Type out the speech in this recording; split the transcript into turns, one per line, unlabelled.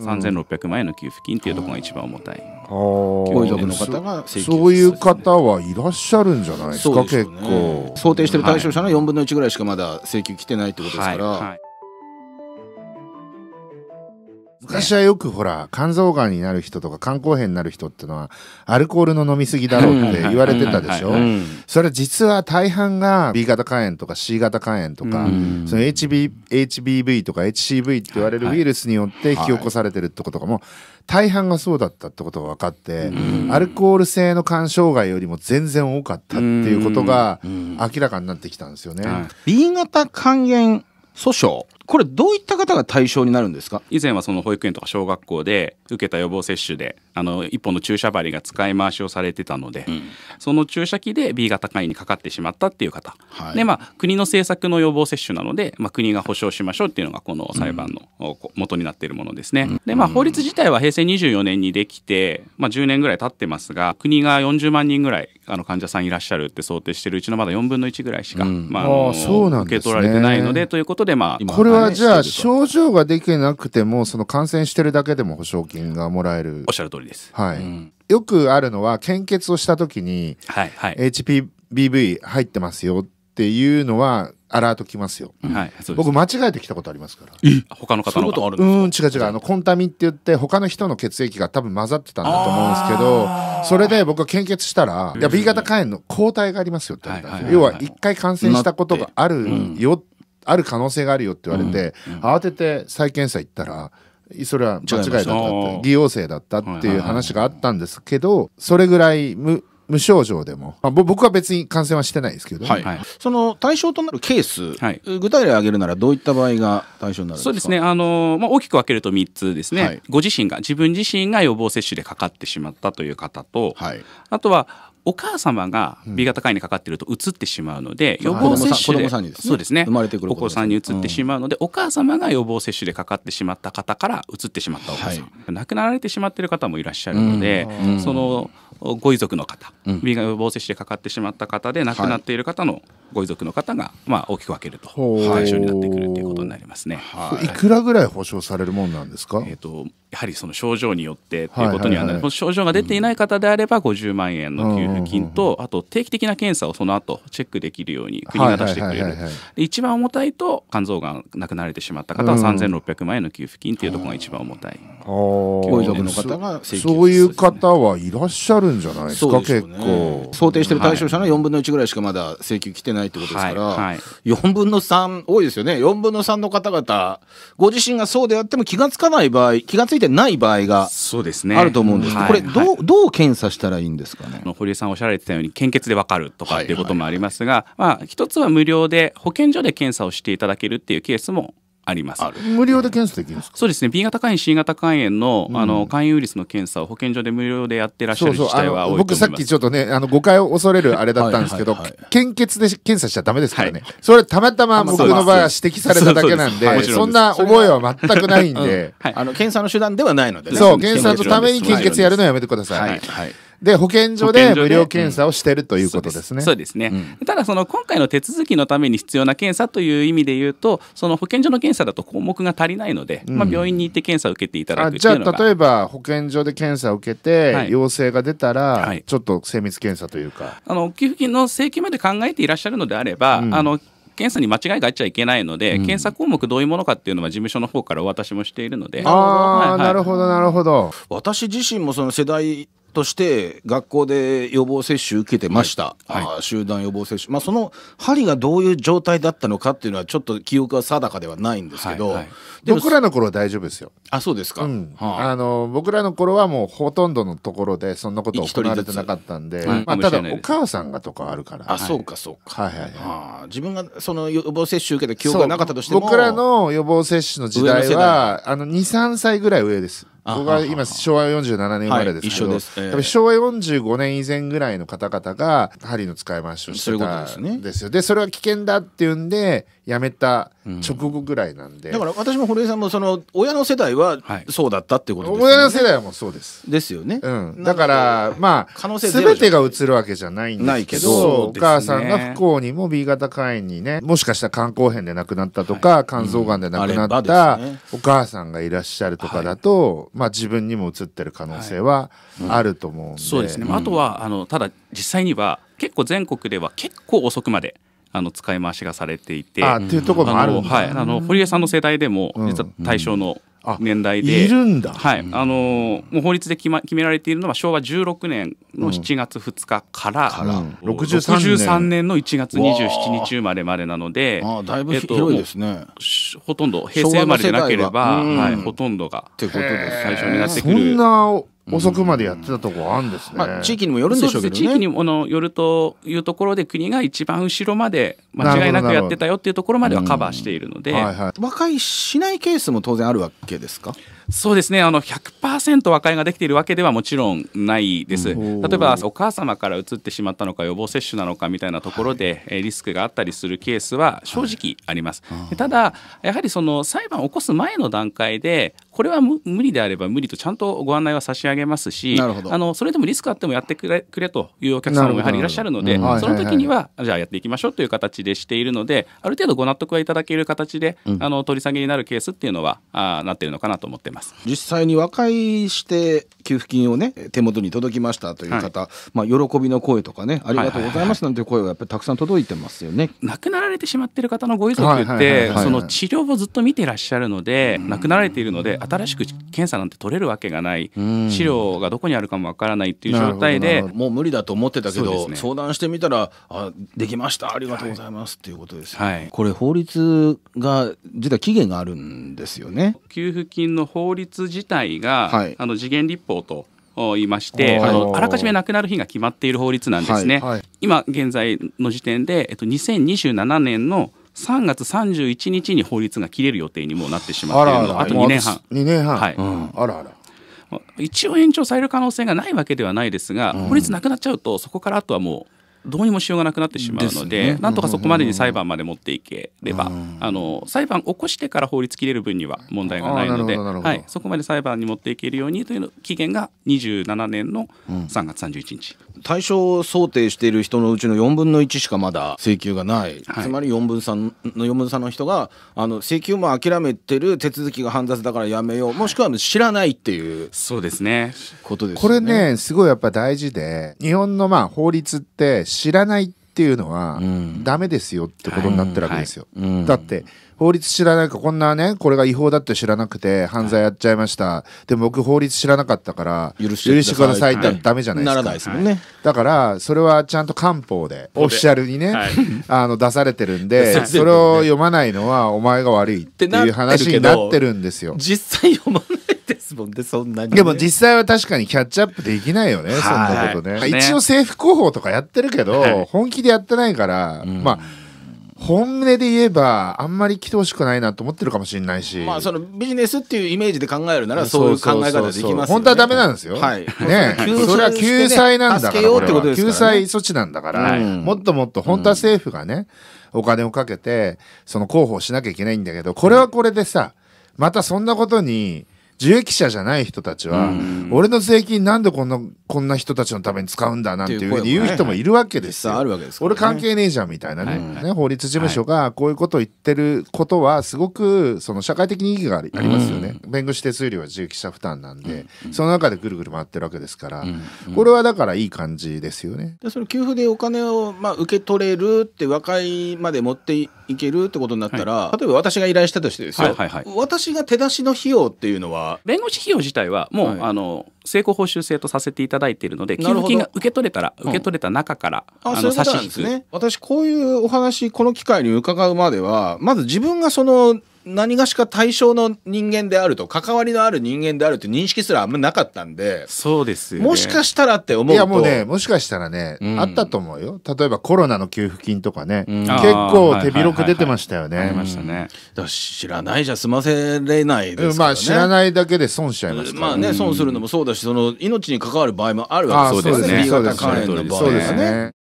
3600万円の給付金っていうところが一番重たい。ああ、
そういう方はいらっしゃるんじゃないですか、結構。想定してる対象
者の4分の1ぐらいしかまだ
請求来てないってことですから。
昔はよくほら肝臓がんになる人とか肝硬変になる人ってのはアルコールの飲み過ぎだろうって言われてたでしょそれ実は大半が B 型肝炎とか C 型肝炎とか、その HB HBV とか HCV って言われるウイルスによって引き起こされてるってことかも、大半がそうだったってことが分かって、アルコール性の肝障害よりも全然多かったっていうことが明らかになってきたんですよね。B 型肝炎訴訟これどういった方が対象になるんですか
以前はその保育園とか小学校で受けた予防接種であの1本の注射針が使い回しをされてたので、うん、その注射器で B 型肝炎にかかってしまったっていう方、はい、でまあ、国の政策の予防接種なので、まあ、国が保障しましょうっていうのがこの裁判の元になっているものですね。うん、でまあ、法律自体は平成24年にできて、まあ、10年ぐらい経ってますが国が40万人ぐらいあの患者さんいらっしゃるって想定してるうちのまだ4分の1ぐらいしか、まあ、受け取られてないのでということで、まあ、今はじゃあ
症状ができなくてもその感染してるだけでも保証金がもらえるおっしゃる通りです、はい、うん、よくあるのは献血をした時に、はいはい、HPV 入ってますよっていうのはアラートきますよ、うん、はい、僕間違えてきたことありますから他の方のことあるうん違う違うあのコンタミって言って他の人の血液が多分混ざってたんだと思うんですけどそれで僕は献血したら「いや B 型肝炎の抗体がありますよ」って言われたはいはいはいはい、要は一回感染したことがあるよっある可能性があるよって言われて、うんうん、慌てて再検査行ったらそれは間違いだった偽陽性だったっていう話があったんですけどそれぐらい無無症状でも、まあ、僕は別に感染はしてないですけど、はい、
その対象となるケース、はい、具体例を挙げるならどういった場合が対象になるそうですね、
あのまあ、大きく分けると3つですね、はい、ご自身が自分自身が予防接種でかかってしまったという方と、あとはお母様が B 型肝炎にかかっているとうつってしまうので、予防接種で、そうですね生まれてくるお子さんにうつってしまうので、お母様が予防接種でかかってしまった方からうつってしまったお子さん、亡くなられてしまっている方もいらっしゃるので、そのご遺族の方、うん、B 型予防接種でかかってしまった方で亡くなっている方のご遺族の方が、まあ、大きく分けると対象になっ
てくるということになりますね。い、くらぐらい保証されるものなんですか、えーと
やはりその症状によってということにはなる、はいはい、症状が出ていない方であれば50万円の給付金と、うん、あと定期的な検査をその後チェックできるように国が出してくれる、一番重たいと肝臓がんなくなれてしまった方は3600万円の給付金っていうところが一番重たい。うん
ご族の方が請求、ね、そういう方はいらっしゃるんじゃないですか、ね、結構想定してる対象
者の4分の1ぐらいしかまだ請求来てないってことですから、はいはい、4分の3多いですよね4分の3の方々ご自身がそうであっても気が付かない場合気が付いてない場合があると思うんです、ね、これどうはい、どう検査したらいいんですかね
堀江さんおっしゃられてたように献血で分かるとかっていうこともありますが、まあ、一つは無料で保健所で検査をしていただけるっていうケースもあります
無料で検査できるんです
かそうですね B 型肝炎 C 型肝炎の,、あの肝炎ウイルスの検査を保健所で無料でやってらっしゃる自治体は多いと思います僕さっき
ちょっとねあの誤解を恐れるあれだったんですけど献血で検査しちゃダメですからね、それたまたま僕の場合は指摘されただけなんでそんな覚えは全くないんで、あの検査の手段では
ないので、そう検査のために献血や
るのはやめてください、はいで保健所で無料検査をしてるということですね。そうですね、うん、ただその今
回の手続きのために必要な検査という意味で言うとその保健所の検査だと項目が足りないので、うん、まあ、病院に行って検査を受けていただくじゃあ例
えば保健所で検査を受けて陽性が出たら、はい、ちょっと精密検査というか。
あの給付金の請求まで考えていらっしゃるのであれば、うん、あの検査に間違いがあっちゃいけないので、うん、検査項目どういうものかっていうのは事務所の方からお渡しもしているのでああ、はい、なる
ほどなるほど私自身もその世代として学校で予防接種受けてました、はいはい、集団予防接種、まあ、その針がどういう状態だったのかっていうの
はちょっと記憶は定かではないんですけど、はいはい、僕らの頃は大丈夫ですよあそうですか、うんはあ、あの僕らの頃はもうほとんどのところでそんなこと行われてなかったんで、まあ、ただお母
さんがとかあるからあ、そうか
そうか、はいはいはい、
はあ、自分がその予防接種受けた記憶がなかったとしても僕ら
の予防接種の時代はあの23歳ぐらい上です僕は今昭和47年生まれですけど、はいすえー、昭和45年以前ぐらいの方々が針の使い回しをしてたんですよ。そで、ね、それは危険だっていうんでやめた直後ぐらいなんで、うん、だから
私も堀江さんもその親の世代はそうだった
ってことですよね、はい、親の世代もそうですですよね、うん、だからまあ可能性全てが移るわけじゃないんですけどお母さんが不幸にも B 型肝炎にねもしかしたら肝硬変で亡くなったとか、はい、肝臓がんで亡くなった、お母さんがいらっしゃるとかだと、はい、まあ自分にも移ってる可能性はあると思うんで、そうですね、まあ、あと
はあのただ実際には結構全国では結構遅くまであの使い回しがされていてあっていうところもあるはい、あの堀江さんの世代でも実は対象の、年代でいるんだ、はい、あのもう法律で決,、ま、決められているのは昭和16年の7月2日から,、うん、から63年の1月27日生まれまでなのでだいぶ広いですね、ほとんど平成生まれでなければ、はい、ほとんどが対象になってくるそんな
遅くまでやってたとこあるんですね、まあ、地域にもよるんでしょうけど、ね、地域に
ものよるというところで国が一番後ろまで間違いなくやってたよっていうところまではカバーしているので、はいは
い、和解しないケースも当然あるわけですか
そうですねあの100%和解ができているわけではもちろんないです、例えばお母様からうつってしまったのか予防接種なのかみたいなところで、はい、リスクがあったりするケースは正直あります、はい、ただやはりその裁判を起こす前の段階でこれは無理であれば無理とちゃんとご案内は差し上げますしあのそれでもリスクあってもやってくれくれというお客様もやはりいらっしゃるので、うん、その時には、じゃあやっていきましょうという形でしているのである程度ご納得はいただける形で、うん、あの取り下げになるケースっていうのはあなっているのかなと思ってます。ます
実際に和解して給付金をね手元に届きましたという方、はい、まあ、喜びの声とかねありがとうございますなんていう声はやっぱりたくさん届いてますよね。亡
くなられてしまってる方のご遺族ってその治療をずっと見てらっしゃるので亡くなられているので新しく検査なんて取れるわけがない治療がどこにあるかもわからないっていう状態でもう無理だと思ってたけど、ね、
相談してみたらあできましたありがとうございます、はい、っていうことです、
ね、はい、これ法
律が実は期限があるんですよね。
給付金の法律自体が、はい、あの次元立法法と言いましてあのあらかじめなくなる日が決まっている法律なんですね、はいはい、今現在の時点で、えっと、2027年の3月31日に法律が切れる予定にもなってしまっているのあと2年半。
2年半、はいうん、
あらあら一応延長される可能性がないわけではないですが、法律なくなっちゃうと、そこからあとはもうどうにもしようがなくなってしまうので、ね、なんとかそこまでに裁判まで持っていければ、うん、あの裁判起こしてから法律切れる分には問題がないので、はい、そこまで裁判に持っていけるようにという期限が27年の3月31日、
うん、対象を想定している人のうちの4分の1しかまだ請求がない、はい、つまり4分3の4分3の人があの請求も諦めてる手続きが煩雑だからやめようもしくは知らないっ
ていうそうですね
ことですねこれねすごいやっぱ大事で日本のまあ法律って知らないっていうのは、ダメですよってことになってるわけですよ。だって法律知らないかこんなねこれが違法だって知らなくて犯罪やっちゃいました、はい、でも僕法律知らなかったから許してくださいってダメじゃないですか、ならないですもんねだからそれはちゃんと官報でオフィシャルにね、あの出されてるんで それを読まないのはお前が悪いっていう話になってるんですよ
実際読まないでもんそんなに、ね、でも実
際は確かにキャッチアップできないよね、そんなことね、一応政府広報とかやってるけど、本気でやってないから、まあ本音で言えばあんまり来てほしくないなと思ってるかもしれないし、ま
あ、そのビジネスっていうイメージで考えるならそういう考え方できます、本当はダメなんですよ、はい、ねそれは救済なんだから、ね、救済
措置なんだから、はい、もっともっと本当は政府がね、うん、お金をかけてその広報しなきゃいけないんだけどこれはこれでさまたそんなことに受益者じゃない人たちは、俺の税金なんでこんなこんな人たちのために使うんだなんていうふうに言う人もいるわけですよ。俺関係ねえじゃんみたいなね法律事務所がこういうことを言ってることはすごくその社会的に意義がありますよね。弁護士手数料は受益者負担なんでその中でぐるぐる回ってるわけですからこれはだからいい感じですよね。で
その給付でお金を
まあ受け取れるって和解まで持っていけるってことになっ
たら、例
えば私が依頼したとしてですよ、
私が手出しの費用っていうのは弁護士費用自体はもう、はい、あの成功報酬制とさせていただいているので給付金が受け取れたら、受け取れた中から、あの差し引く、ね、
私こういうお話この機会に伺うまではまず自分がその何がしか対象の人間であると関わりのある人間であるって認識すらあんまなかったんで
そうですよ、ね、もしかしたらって思うといやもうねもしかしたらね、うん、あったと思うよ例えばコロナの給付金とかね、うん、結構手広く出てましたよね、
だ知らないじゃ済ませれないです、ね、まあ知らな
いだけで損しちゃいます、
ね、まあね損するのもそうだしその命に関わる場合もあるわけですねそうですねそうですね